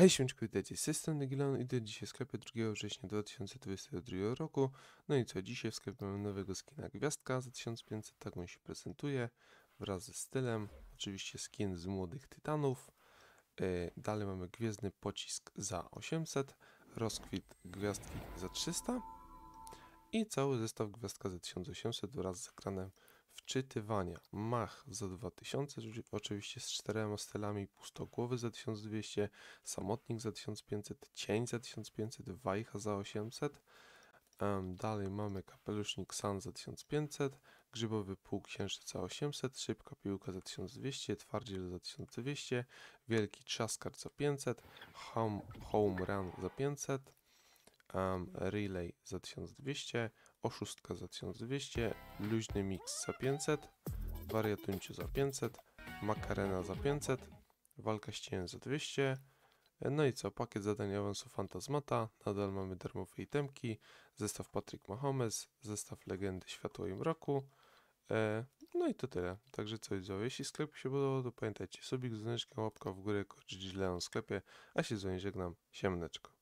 Hej, siączku, witajcie system tej idę Gilon i dzisiaj sklepie 2 września 2022 roku. No i co, dzisiaj w sklepie mamy nowego skina Gwiazdka za 1500, tak on się prezentuje, wraz ze stylem, oczywiście skin z Młodych Tytanów. E, dalej mamy Gwiezdny Pocisk za 800, Rozkwit Gwiazdki za 300 i cały zestaw Gwiazdka za 1800 wraz z ekranem wczytywania. Mach za 2000, oczywiście z czterema stelami, pustogłowy za 1200, samotnik za 1500, cień za 1500, wajcha za 800. Dalej mamy kapelusznik san za 1500, grzybowy półksiężyc za 800, szybka piłka za 1200, twardziel za 1200, wielki trzaskar za 500, home, home run za 500, um, Relay za 1200, Oszustka za 1200, Luźny Mix za 500, Wariatunciu za 500, Makarena za 500, Walka ścien za 200, no i co, pakiet zadań awansu Fantasmata, nadal mamy darmowe itemki, zestaw Patrick Mahomes, zestaw Legendy Światło i Mroku, e, no i to tyle. Także co widzowie, jeśli sklep się budował, to pamiętajcie, subik, dzwoneczka, łapka w górę, koczyć źle w sklepie, a się z wami żegnam, siemneczko.